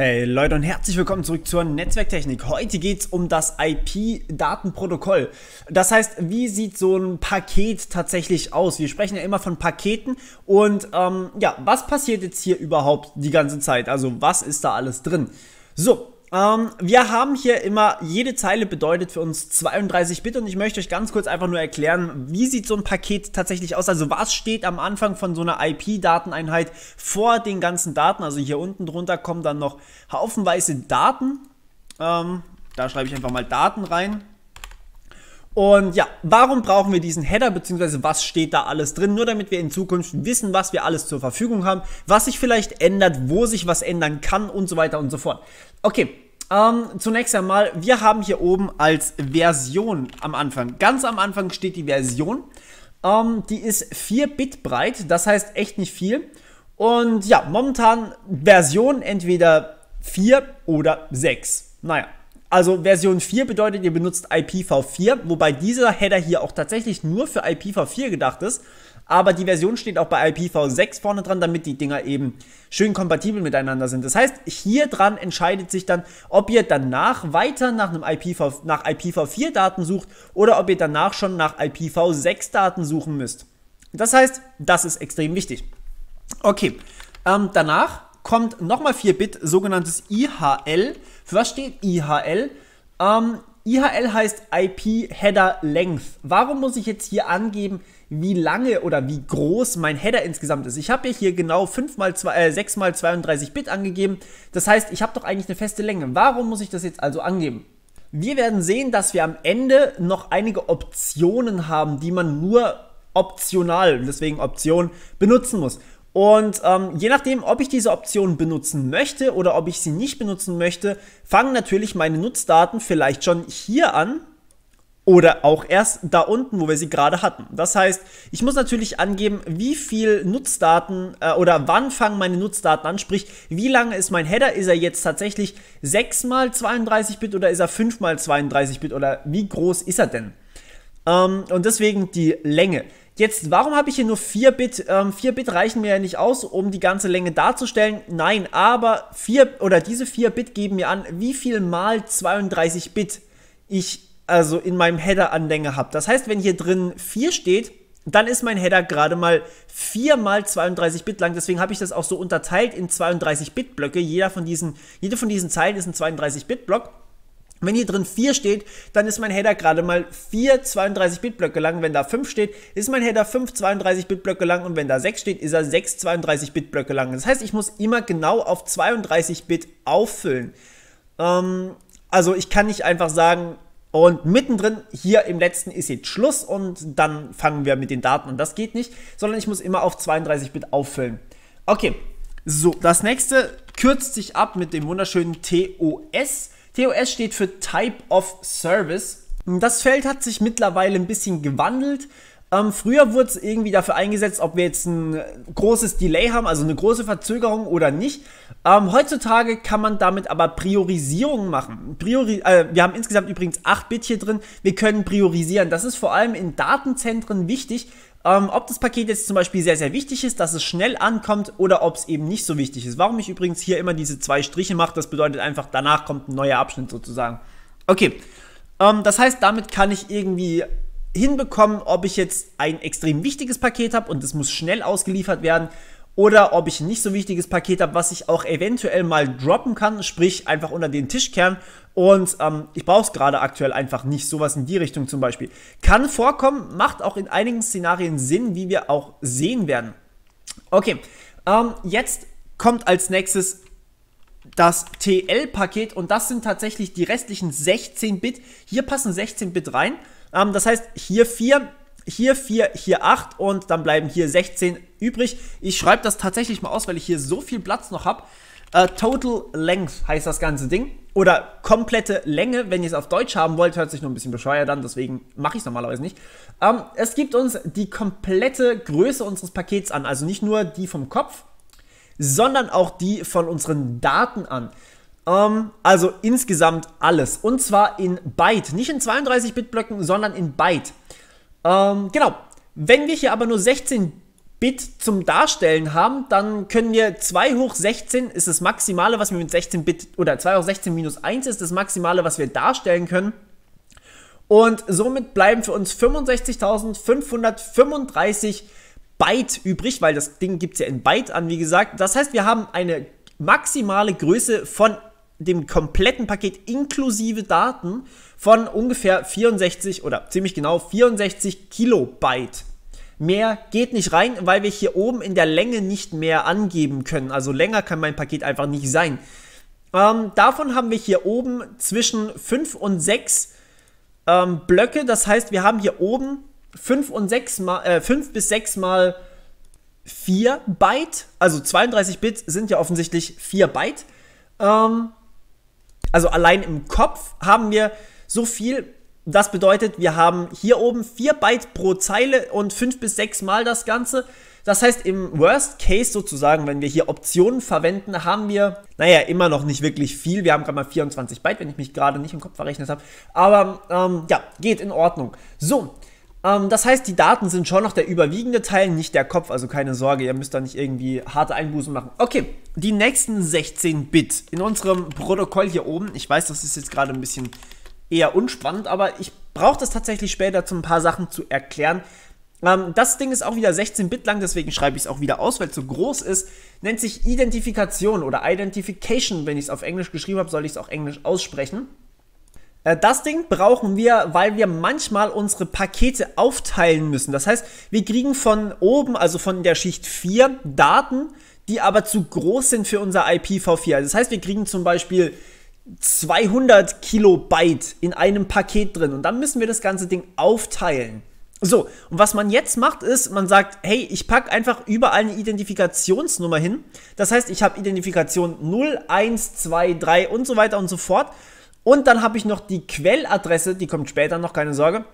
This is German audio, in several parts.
Hey Leute und herzlich willkommen zurück zur Netzwerktechnik. Heute geht es um das IP-Datenprotokoll. Das heißt, wie sieht so ein Paket tatsächlich aus? Wir sprechen ja immer von Paketen und ähm, ja, was passiert jetzt hier überhaupt die ganze Zeit? Also was ist da alles drin? So, ähm, wir haben hier immer, jede Zeile bedeutet für uns 32 Bit und ich möchte euch ganz kurz einfach nur erklären, wie sieht so ein Paket tatsächlich aus, also was steht am Anfang von so einer IP-Dateneinheit vor den ganzen Daten, also hier unten drunter kommen dann noch haufenweise Daten, ähm, da schreibe ich einfach mal Daten rein und ja, warum brauchen wir diesen Header, beziehungsweise was steht da alles drin? Nur damit wir in Zukunft wissen, was wir alles zur Verfügung haben, was sich vielleicht ändert, wo sich was ändern kann und so weiter und so fort. Okay, ähm, zunächst einmal, wir haben hier oben als Version am Anfang, ganz am Anfang steht die Version. Ähm, die ist 4 Bit breit, das heißt echt nicht viel. Und ja, momentan Version entweder 4 oder 6. Naja, also Version 4 bedeutet, ihr benutzt IPv4, wobei dieser Header hier auch tatsächlich nur für IPv4 gedacht ist. Aber die Version steht auch bei IPv6 vorne dran, damit die Dinger eben schön kompatibel miteinander sind. Das heißt, hier dran entscheidet sich dann, ob ihr danach weiter nach einem IPv, nach IPv4 Daten sucht oder ob ihr danach schon nach IPv6 Daten suchen müsst. Das heißt, das ist extrem wichtig. Okay, ähm, danach kommt nochmal 4-Bit sogenanntes IHL für was steht IHL? Ähm, IHL heißt IP Header Length. Warum muss ich jetzt hier angeben, wie lange oder wie groß mein Header insgesamt ist? Ich habe ja hier genau 5 mal 2, äh, 6 mal 32 Bit angegeben. Das heißt, ich habe doch eigentlich eine feste Länge. Warum muss ich das jetzt also angeben? Wir werden sehen, dass wir am Ende noch einige Optionen haben, die man nur optional, deswegen Option, benutzen muss. Und ähm, je nachdem, ob ich diese Option benutzen möchte oder ob ich sie nicht benutzen möchte, fangen natürlich meine Nutzdaten vielleicht schon hier an oder auch erst da unten, wo wir sie gerade hatten. Das heißt, ich muss natürlich angeben, wie viel Nutzdaten äh, oder wann fangen meine Nutzdaten an, sprich, wie lange ist mein Header? Ist er jetzt tatsächlich 6 x 32 Bit oder ist er 5 x 32 Bit oder wie groß ist er denn? Ähm, und deswegen die Länge. Jetzt, warum habe ich hier nur 4 Bit? Ähm, 4 Bit reichen mir ja nicht aus, um die ganze Länge darzustellen. Nein, aber 4 oder diese 4 Bit geben mir an, wie viel mal 32 Bit ich also in meinem Header an Länge habe. Das heißt, wenn hier drin 4 steht, dann ist mein Header gerade mal 4 mal 32 Bit lang. Deswegen habe ich das auch so unterteilt in 32 Bit Blöcke. Jeder von diesen, jede von diesen Zeilen ist ein 32 Bit Block. Wenn hier drin 4 steht, dann ist mein Header gerade mal 4 32-Bit-Blöcke lang. Wenn da 5 steht, ist mein Header 5 32-Bit-Blöcke lang. Und wenn da 6 steht, ist er 6 32-Bit-Blöcke lang. Das heißt, ich muss immer genau auf 32-Bit auffüllen. Ähm, also ich kann nicht einfach sagen, und mittendrin, hier im letzten ist jetzt Schluss und dann fangen wir mit den Daten und Das geht nicht, sondern ich muss immer auf 32-Bit auffüllen. Okay, so, das nächste kürzt sich ab mit dem wunderschönen TOS. TOS steht für Type of Service. Das Feld hat sich mittlerweile ein bisschen gewandelt. Ähm, früher wurde es irgendwie dafür eingesetzt, ob wir jetzt ein großes Delay haben, also eine große Verzögerung oder nicht. Ähm, heutzutage kann man damit aber Priorisierung machen. Priori äh, wir haben insgesamt übrigens 8 Bit hier drin. Wir können priorisieren. Das ist vor allem in Datenzentren wichtig, ähm, ob das Paket jetzt zum Beispiel sehr, sehr wichtig ist, dass es schnell ankommt oder ob es eben nicht so wichtig ist. Warum ich übrigens hier immer diese zwei Striche mache, das bedeutet einfach, danach kommt ein neuer Abschnitt sozusagen. Okay, ähm, das heißt, damit kann ich irgendwie hinbekommen, ob ich jetzt ein extrem wichtiges Paket habe und es muss schnell ausgeliefert werden oder ob ich ein nicht so wichtiges Paket habe, was ich auch eventuell mal droppen kann, sprich einfach unter den Tisch Tischkern und ähm, ich brauche es gerade aktuell einfach nicht, sowas in die Richtung zum Beispiel. Kann vorkommen, macht auch in einigen Szenarien Sinn, wie wir auch sehen werden. Okay, ähm, jetzt kommt als nächstes das TL-Paket und das sind tatsächlich die restlichen 16-Bit. Hier passen 16-Bit rein. Ähm, das heißt, hier 4, hier 4, hier 8 und dann bleiben hier 16 übrig. Ich schreibe das tatsächlich mal aus, weil ich hier so viel Platz noch habe. Uh, äh, Total Length heißt das ganze Ding. Oder komplette Länge, wenn ihr es auf Deutsch haben wollt, hört sich nur ein bisschen bescheuert an, deswegen mache ich es normalerweise nicht. Um, ähm, es gibt uns die komplette Größe unseres Pakets an, also nicht nur die vom Kopf, sondern auch die von unseren Daten an. Um, ähm, also insgesamt alles. Und zwar in Byte. Nicht in 32-Bit-Blöcken, sondern in Byte. Ähm, genau. Wenn wir hier aber nur 16 Bit zum Darstellen haben, dann können wir 2 hoch 16 ist das Maximale, was wir mit 16 Bit oder 2 hoch 16 minus 1 ist das Maximale, was wir darstellen können. Und somit bleiben für uns 65.535 Byte übrig, weil das Ding gibt es ja in Byte an, wie gesagt. Das heißt, wir haben eine maximale Größe von dem kompletten Paket inklusive Daten von ungefähr 64 oder ziemlich genau 64 Kilobyte. Mehr geht nicht rein, weil wir hier oben in der Länge nicht mehr angeben können. Also länger kann mein Paket einfach nicht sein. Ähm, davon haben wir hier oben zwischen 5 und 6 ähm, Blöcke. Das heißt, wir haben hier oben 5, und 6 äh, mal, äh, 5 bis 6 mal 4 Byte. Also 32 Bits sind ja offensichtlich 4 Byte. Ähm, also allein im Kopf haben wir so viel. Das bedeutet, wir haben hier oben 4 Byte pro Zeile und 5 bis 6 Mal das Ganze. Das heißt, im Worst Case sozusagen, wenn wir hier Optionen verwenden, haben wir, naja, immer noch nicht wirklich viel. Wir haben gerade mal 24 Byte, wenn ich mich gerade nicht im Kopf verrechnet habe. Aber ähm, ja, geht in Ordnung. So, ähm, das heißt, die Daten sind schon noch der überwiegende Teil, nicht der Kopf, also keine Sorge, ihr müsst da nicht irgendwie harte Einbußen machen. Okay, die nächsten 16 Bit in unserem Protokoll hier oben. Ich weiß, das ist jetzt gerade ein bisschen eher unspannend, aber ich brauche das tatsächlich später, um ein paar Sachen zu erklären. Ähm, das Ding ist auch wieder 16 Bit lang, deswegen schreibe ich es auch wieder aus, weil es so groß ist. Nennt sich Identifikation oder Identification, wenn ich es auf Englisch geschrieben habe, soll ich es auch Englisch aussprechen. Äh, das Ding brauchen wir, weil wir manchmal unsere Pakete aufteilen müssen. Das heißt, wir kriegen von oben, also von der Schicht 4, Daten, die aber zu groß sind für unser IPv4. Das heißt, wir kriegen zum Beispiel 200 Kilobyte in einem Paket drin und dann müssen wir das ganze Ding aufteilen. So, und was man jetzt macht, ist, man sagt, hey, ich packe einfach überall eine Identifikationsnummer hin. Das heißt, ich habe Identifikation 0, 1, 2, 3 und so weiter und so fort. Und dann habe ich noch die Quelladresse, die kommt später noch, keine Sorge.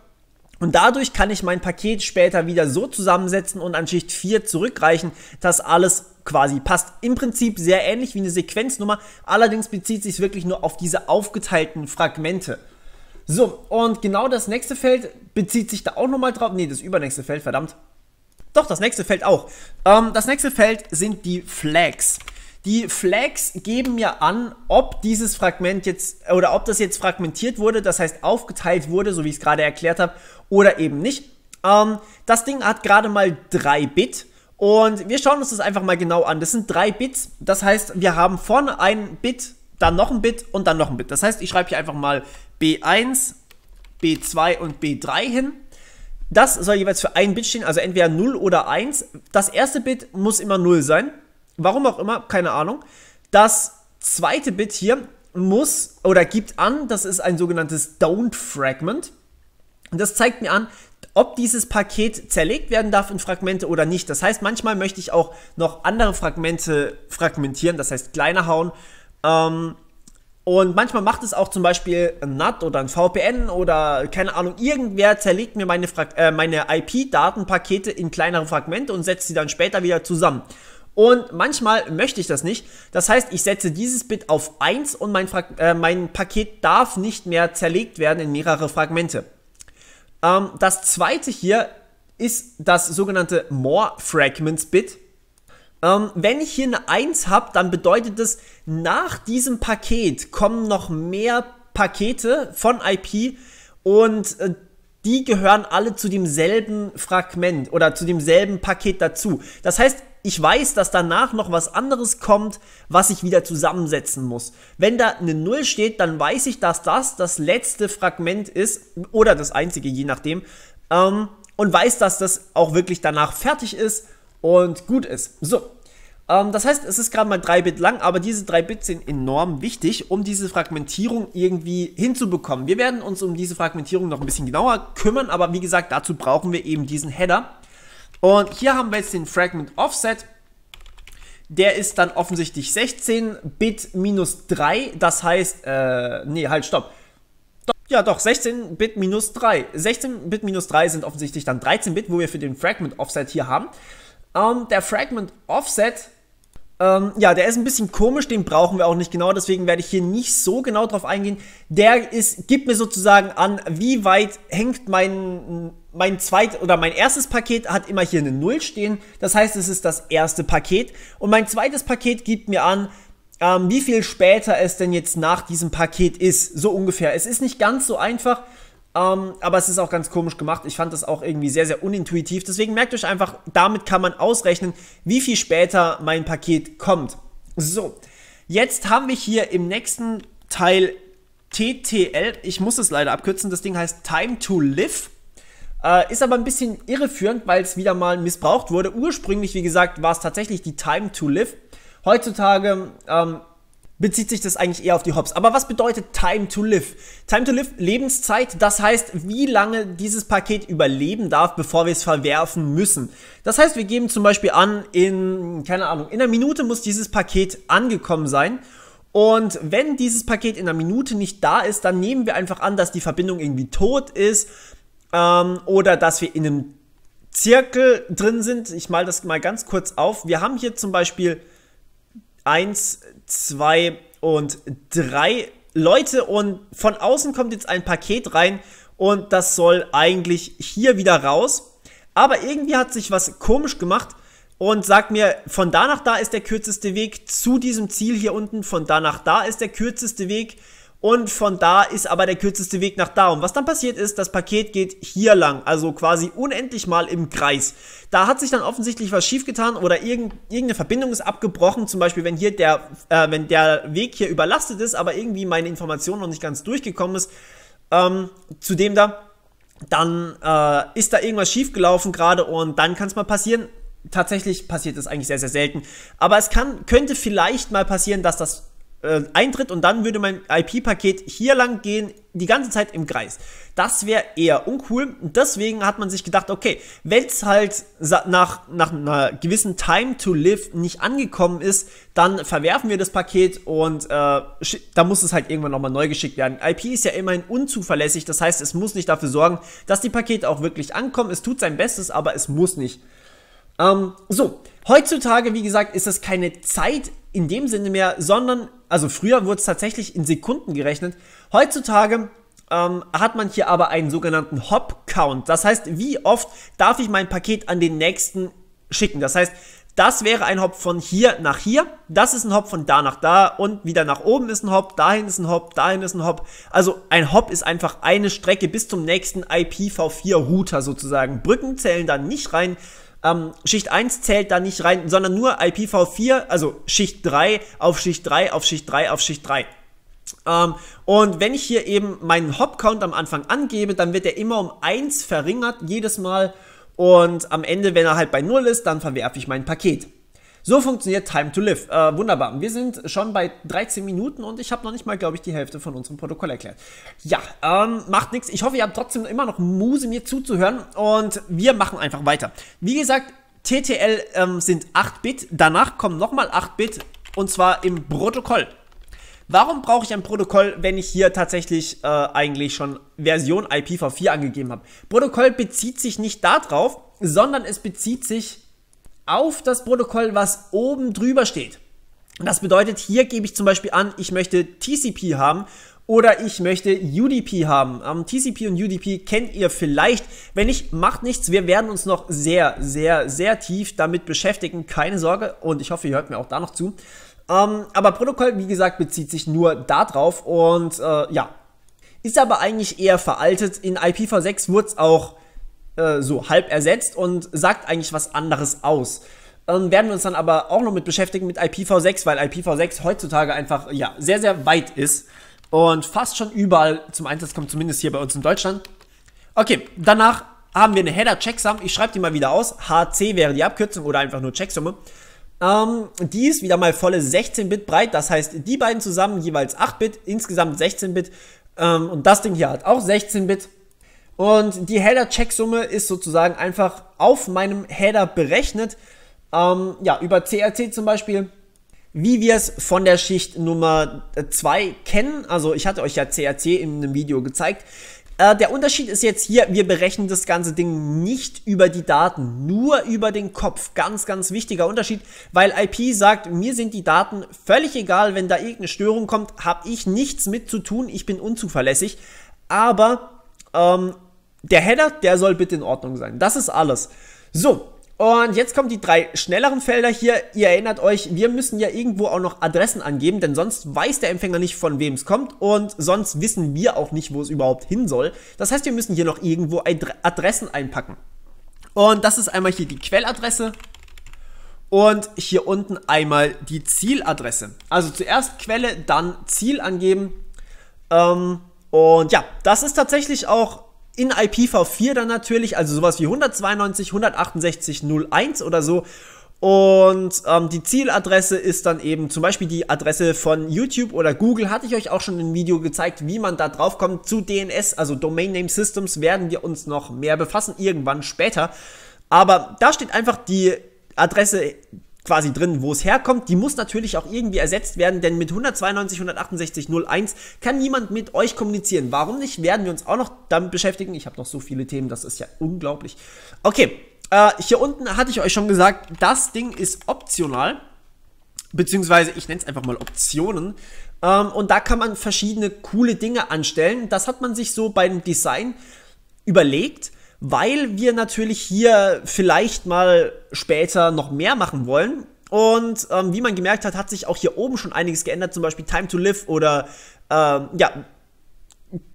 Und dadurch kann ich mein Paket später wieder so zusammensetzen und an Schicht 4 zurückreichen, dass alles quasi passt. Im Prinzip sehr ähnlich wie eine Sequenznummer, allerdings bezieht sich wirklich nur auf diese aufgeteilten Fragmente. So, und genau das nächste Feld bezieht sich da auch nochmal drauf. Ne, das übernächste Feld, verdammt. Doch, das nächste Feld auch. Ähm, das nächste Feld sind die Flags. Die Flags geben mir an, ob dieses Fragment jetzt oder ob das jetzt fragmentiert wurde, das heißt aufgeteilt wurde, so wie ich es gerade erklärt habe, oder eben nicht. Ähm, das Ding hat gerade mal 3 Bit. Und wir schauen uns das einfach mal genau an. Das sind drei Bits. Das heißt, wir haben vorne ein Bit, dann noch ein Bit und dann noch ein Bit. Das heißt, ich schreibe hier einfach mal B1, B2 und B3 hin. Das soll jeweils für ein Bit stehen, also entweder 0 oder 1. Das erste Bit muss immer 0 sein warum auch immer, keine Ahnung. Das zweite Bit hier muss oder gibt an, das ist ein sogenanntes Don't Fragment. Und das zeigt mir an, ob dieses Paket zerlegt werden darf in Fragmente oder nicht. Das heißt, manchmal möchte ich auch noch andere Fragmente fragmentieren, das heißt kleiner hauen. Ähm, und manchmal macht es auch zum Beispiel ein NAT oder ein VPN oder keine Ahnung, irgendwer zerlegt mir meine, äh, meine IP-Datenpakete in kleinere Fragmente und setzt sie dann später wieder zusammen. Und manchmal möchte ich das nicht. Das heißt, ich setze dieses Bit auf 1 und mein, äh, mein Paket darf nicht mehr zerlegt werden in mehrere Fragmente. Ähm, das zweite hier ist das sogenannte More Fragments Bit. Ähm, wenn ich hier eine 1 habe, dann bedeutet das, nach diesem Paket kommen noch mehr Pakete von IP und äh, die gehören alle zu demselben Fragment oder zu demselben Paket dazu. Das heißt, ich weiß, dass danach noch was anderes kommt, was ich wieder zusammensetzen muss. Wenn da eine Null steht, dann weiß ich, dass das das letzte Fragment ist oder das einzige, je nachdem. Ähm, und weiß, dass das auch wirklich danach fertig ist und gut ist. So, ähm, das heißt, es ist gerade mal 3 Bit lang, aber diese 3 Bit sind enorm wichtig, um diese Fragmentierung irgendwie hinzubekommen. Wir werden uns um diese Fragmentierung noch ein bisschen genauer kümmern, aber wie gesagt, dazu brauchen wir eben diesen Header. Und hier haben wir jetzt den Fragment Offset. Der ist dann offensichtlich 16 Bit minus 3. Das heißt, äh, nee, halt, stopp. Ja, doch, 16 Bit minus 3. 16 Bit minus 3 sind offensichtlich dann 13 Bit, wo wir für den Fragment Offset hier haben. Ähm, der Fragment Offset, ähm, ja, der ist ein bisschen komisch, den brauchen wir auch nicht genau, deswegen werde ich hier nicht so genau drauf eingehen. Der ist, gibt mir sozusagen an, wie weit hängt mein mein zweites oder mein erstes Paket hat immer hier eine Null stehen. Das heißt, es ist das erste Paket. Und mein zweites Paket gibt mir an, ähm, wie viel später es denn jetzt nach diesem Paket ist. So ungefähr. Es ist nicht ganz so einfach, ähm, aber es ist auch ganz komisch gemacht. Ich fand das auch irgendwie sehr, sehr unintuitiv. Deswegen merkt euch einfach, damit kann man ausrechnen, wie viel später mein Paket kommt. So, jetzt haben wir hier im nächsten Teil TTL. Ich muss es leider abkürzen. Das Ding heißt Time to Live. Äh, ist aber ein bisschen irreführend, weil es wieder mal missbraucht wurde. Ursprünglich, wie gesagt, war es tatsächlich die Time to Live. Heutzutage ähm, bezieht sich das eigentlich eher auf die Hops. Aber was bedeutet Time to Live? Time to Live, Lebenszeit, das heißt, wie lange dieses Paket überleben darf, bevor wir es verwerfen müssen. Das heißt, wir geben zum Beispiel an, in, keine Ahnung, in einer Minute muss dieses Paket angekommen sein. Und wenn dieses Paket in einer Minute nicht da ist, dann nehmen wir einfach an, dass die Verbindung irgendwie tot ist, ähm, oder dass wir in einem Zirkel drin sind. Ich mal das mal ganz kurz auf. Wir haben hier zum Beispiel 1, 2 und 3 Leute und von außen kommt jetzt ein Paket rein und das soll eigentlich hier wieder raus. Aber irgendwie hat sich was komisch gemacht und sagt mir, von da nach da ist der kürzeste Weg zu diesem Ziel hier unten, von da nach da ist der kürzeste Weg und von da ist aber der kürzeste Weg nach da. Und was dann passiert ist, das Paket geht hier lang, also quasi unendlich mal im Kreis. Da hat sich dann offensichtlich was schiefgetan oder irgendeine Verbindung ist abgebrochen. Zum Beispiel, wenn hier der, äh, wenn der Weg hier überlastet ist, aber irgendwie meine Information noch nicht ganz durchgekommen ist, ähm, zu dem da, dann äh, ist da irgendwas schiefgelaufen gerade und dann kann es mal passieren. Tatsächlich passiert das eigentlich sehr, sehr selten. Aber es kann, könnte vielleicht mal passieren, dass das äh, eintritt und dann würde mein IP-Paket hier lang gehen, die ganze Zeit im Kreis. Das wäre eher uncool. Und deswegen hat man sich gedacht, okay, wenn es halt nach, nach einer gewissen Time to Live nicht angekommen ist, dann verwerfen wir das Paket und äh, da muss es halt irgendwann nochmal neu geschickt werden. IP ist ja immerhin unzuverlässig, das heißt, es muss nicht dafür sorgen, dass die Pakete auch wirklich ankommen. Es tut sein Bestes, aber es muss nicht. Ähm, so, Heutzutage, wie gesagt, ist das keine Zeit in dem Sinne mehr, sondern, also früher wurde es tatsächlich in Sekunden gerechnet. Heutzutage ähm, hat man hier aber einen sogenannten Hop-Count. Das heißt, wie oft darf ich mein Paket an den nächsten schicken? Das heißt, das wäre ein Hop von hier nach hier, das ist ein Hop von da nach da und wieder nach oben ist ein Hop, dahin ist ein Hop, dahin ist ein Hop. Also ein Hop ist einfach eine Strecke bis zum nächsten IPv4-Router sozusagen. Brücken zählen dann nicht rein, ähm, Schicht 1 zählt da nicht rein, sondern nur IPv4, also Schicht 3 auf Schicht 3 auf Schicht 3 auf Schicht 3. Ähm, und wenn ich hier eben meinen Hop-Count am Anfang angebe, dann wird er immer um 1 verringert, jedes Mal. Und am Ende, wenn er halt bei 0 ist, dann verwerfe ich mein Paket. So funktioniert Time to Live. Äh, wunderbar. Wir sind schon bei 13 Minuten und ich habe noch nicht mal, glaube ich, die Hälfte von unserem Protokoll erklärt. Ja, ähm, macht nichts. Ich hoffe, ihr habt trotzdem immer noch Muse, mir zuzuhören und wir machen einfach weiter. Wie gesagt, TTL ähm, sind 8-Bit, danach kommen nochmal 8-Bit und zwar im Protokoll. Warum brauche ich ein Protokoll, wenn ich hier tatsächlich äh, eigentlich schon Version IPv4 angegeben habe? Protokoll bezieht sich nicht darauf, sondern es bezieht sich auf das Protokoll, was oben drüber steht. das bedeutet, hier gebe ich zum Beispiel an, ich möchte TCP haben oder ich möchte UDP haben. Um, ähm, TCP und UDP kennt ihr vielleicht. Wenn nicht, macht nichts. Wir werden uns noch sehr, sehr, sehr tief damit beschäftigen. Keine Sorge. Und ich hoffe, ihr hört mir auch da noch zu. Um, ähm, aber Protokoll, wie gesagt, bezieht sich nur darauf. Und äh, ja, ist aber eigentlich eher veraltet. In IPv6 wurde es auch äh, so halb ersetzt und sagt eigentlich was anderes aus. Ähm, werden wir uns dann aber auch noch mit beschäftigen mit IPv6, weil IPv6 heutzutage einfach ja sehr sehr weit ist und fast schon überall zum Einsatz kommt, zumindest hier bei uns in Deutschland. Okay, danach haben wir eine Header-Checksum. Ich schreibe die mal wieder aus. HC wäre die Abkürzung oder einfach nur Checksumme. Ähm, die ist wieder mal volle 16-Bit breit. Das heißt, die beiden zusammen jeweils 8-Bit, insgesamt 16-Bit. Ähm, und das Ding hier hat auch 16-Bit. Und die Header-Checksumme ist sozusagen einfach auf meinem Header berechnet. Ähm, ja, über CRC zum Beispiel, wie wir es von der Schicht Nummer 2 kennen. Also ich hatte euch ja CRC in einem Video gezeigt. Äh, der Unterschied ist jetzt hier, wir berechnen das ganze Ding nicht über die Daten, nur über den Kopf. Ganz, ganz wichtiger Unterschied, weil IP sagt, mir sind die Daten völlig egal, wenn da irgendeine Störung kommt, habe ich nichts mit zu tun, ich bin unzuverlässig. Aber ähm, der Header, der soll bitte in Ordnung sein. Das ist alles. So, und jetzt kommen die drei schnelleren Felder hier. Ihr erinnert euch, wir müssen ja irgendwo auch noch Adressen angeben, denn sonst weiß der Empfänger nicht, von wem es kommt und sonst wissen wir auch nicht, wo es überhaupt hin soll. Das heißt, wir müssen hier noch irgendwo Adressen einpacken. Und das ist einmal hier die Quelladresse und hier unten einmal die Zieladresse. Also zuerst Quelle, dann Ziel angeben. Ähm, und ja, das ist tatsächlich auch in IPv4 dann natürlich, also sowas wie 192, 168, 01 oder so. Und ähm, die Zieladresse ist dann eben zum Beispiel die Adresse von YouTube oder Google. Hatte ich euch auch schon im Video gezeigt, wie man da draufkommt Zu DNS, also Domain Name Systems, werden wir uns noch mehr befassen, irgendwann später. Aber da steht einfach die Adresse quasi drin, wo es herkommt. Die muss natürlich auch irgendwie ersetzt werden, denn mit 192, 168, 01 kann niemand mit euch kommunizieren. Warum nicht? Werden wir uns auch noch damit beschäftigen. Ich habe noch so viele Themen, das ist ja unglaublich. Okay, äh, hier unten hatte ich euch schon gesagt, das Ding ist optional. Beziehungsweise, ich nenne es einfach mal Optionen. Ähm, und da kann man verschiedene coole Dinge anstellen. Das hat man sich so beim Design überlegt weil wir natürlich hier vielleicht mal später noch mehr machen wollen. Und ähm, wie man gemerkt hat, hat sich auch hier oben schon einiges geändert, zum Beispiel Time to Live oder ähm, ja,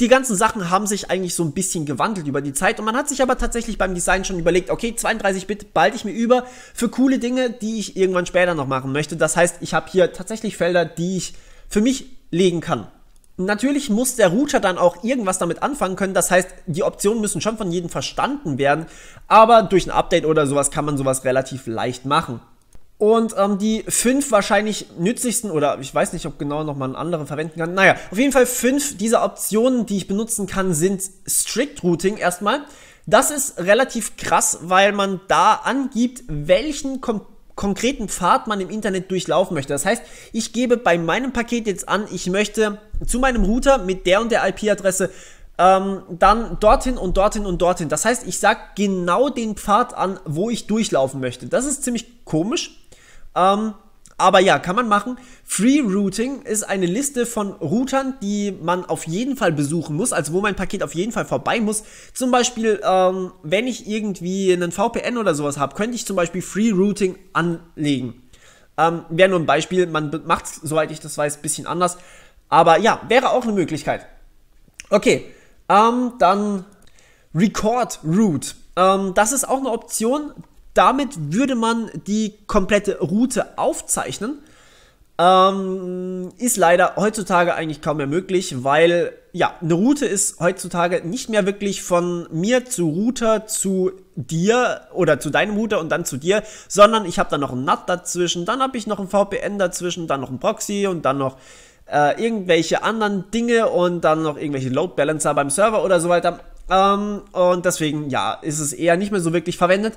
die ganzen Sachen haben sich eigentlich so ein bisschen gewandelt über die Zeit und man hat sich aber tatsächlich beim Design schon überlegt, okay, 32-Bit balde ich mir über für coole Dinge, die ich irgendwann später noch machen möchte. Das heißt, ich habe hier tatsächlich Felder, die ich für mich legen kann. Natürlich muss der Router dann auch irgendwas damit anfangen können. Das heißt, die Optionen müssen schon von jedem verstanden werden. Aber durch ein Update oder sowas kann man sowas relativ leicht machen. Und ähm, die fünf wahrscheinlich nützlichsten, oder ich weiß nicht, ob genau nochmal ein anderer verwenden kann. Naja, auf jeden Fall fünf dieser Optionen, die ich benutzen kann, sind Strict Routing erstmal. Das ist relativ krass, weil man da angibt, welchen Computer konkreten Pfad man im Internet durchlaufen möchte. Das heißt, ich gebe bei meinem Paket jetzt an, ich möchte zu meinem Router mit der und der IP-Adresse ähm, dann dorthin und dorthin und dorthin. Das heißt, ich sage genau den Pfad an, wo ich durchlaufen möchte. Das ist ziemlich komisch. Ähm, aber ja, kann man machen. Free Routing ist eine Liste von Routern, die man auf jeden Fall besuchen muss, also wo mein Paket auf jeden Fall vorbei muss. Zum Beispiel, ähm, wenn ich irgendwie einen VPN oder sowas habe, könnte ich zum Beispiel Free Routing anlegen. Ähm, wäre nur ein Beispiel, man macht es, soweit ich das weiß, ein bisschen anders. Aber ja, wäre auch eine Möglichkeit. Okay, ähm, dann Record Route. Ähm, das ist auch eine Option, damit würde man die komplette Route aufzeichnen. Ähm, ist leider heutzutage eigentlich kaum mehr möglich, weil ja, eine Route ist heutzutage nicht mehr wirklich von mir zu Router zu dir oder zu deinem Router und dann zu dir, sondern ich habe dann noch ein NAT dazwischen, dann habe ich noch ein VPN dazwischen, dann noch ein Proxy und dann noch äh, irgendwelche anderen Dinge und dann noch irgendwelche Load Balancer beim Server oder so weiter. Ähm, und deswegen, ja, ist es eher nicht mehr so wirklich verwendet.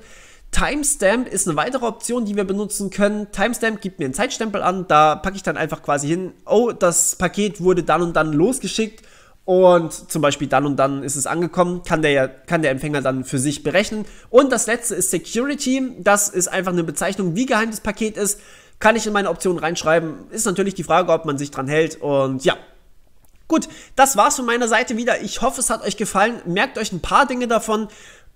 Timestamp ist eine weitere Option, die wir benutzen können. Timestamp gibt mir einen Zeitstempel an, da packe ich dann einfach quasi hin, oh, das Paket wurde dann und dann losgeschickt und zum Beispiel dann und dann ist es angekommen, kann der, kann der Empfänger dann für sich berechnen. Und das letzte ist Security, das ist einfach eine Bezeichnung, wie geheim das Paket ist, kann ich in meine Option reinschreiben. Ist natürlich die Frage, ob man sich dran hält und ja, Gut, das war's von meiner Seite wieder. Ich hoffe, es hat euch gefallen. Merkt euch ein paar Dinge davon.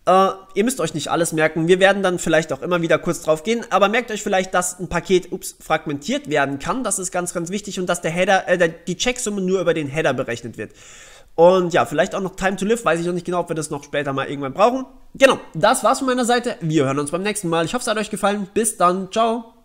Uh, ihr müsst euch nicht alles merken. Wir werden dann vielleicht auch immer wieder kurz drauf gehen. Aber merkt euch vielleicht, dass ein Paket ups, fragmentiert werden kann. Das ist ganz, ganz wichtig. Und dass der Header, äh, die Checksumme nur über den Header berechnet wird. Und ja, vielleicht auch noch Time to Live. Weiß ich noch nicht genau, ob wir das noch später mal irgendwann brauchen. Genau, das war's von meiner Seite. Wir hören uns beim nächsten Mal. Ich hoffe, es hat euch gefallen. Bis dann. Ciao.